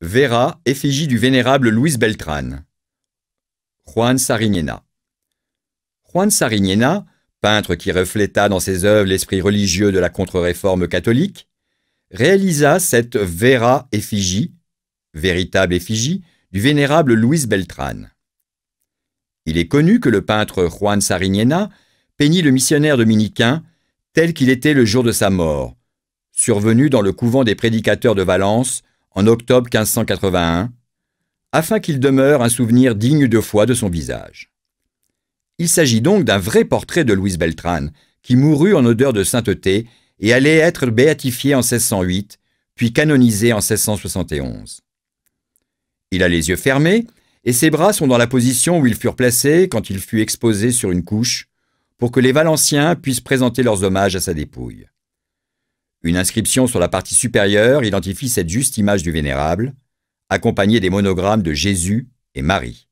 Vera, effigie du vénérable Louis Beltrán. Juan Sarignena. Juan Sarignena, peintre qui refléta dans ses œuvres l'esprit religieux de la contre-réforme catholique, réalisa cette vera effigie, véritable effigie, du vénérable Louis Beltrán. Il est connu que le peintre Juan Sarignena peignit le missionnaire dominicain tel qu'il était le jour de sa mort, survenu dans le couvent des prédicateurs de Valence en octobre 1581, afin qu'il demeure un souvenir digne de foi de son visage. Il s'agit donc d'un vrai portrait de Louise Beltrane, qui mourut en odeur de sainteté et allait être béatifié en 1608, puis canonisé en 1671. Il a les yeux fermés, et ses bras sont dans la position où ils furent placés quand il fut exposé sur une couche, pour que les Valenciens puissent présenter leurs hommages à sa dépouille. Une inscription sur la partie supérieure identifie cette juste image du Vénérable, accompagnée des monogrammes de Jésus et Marie.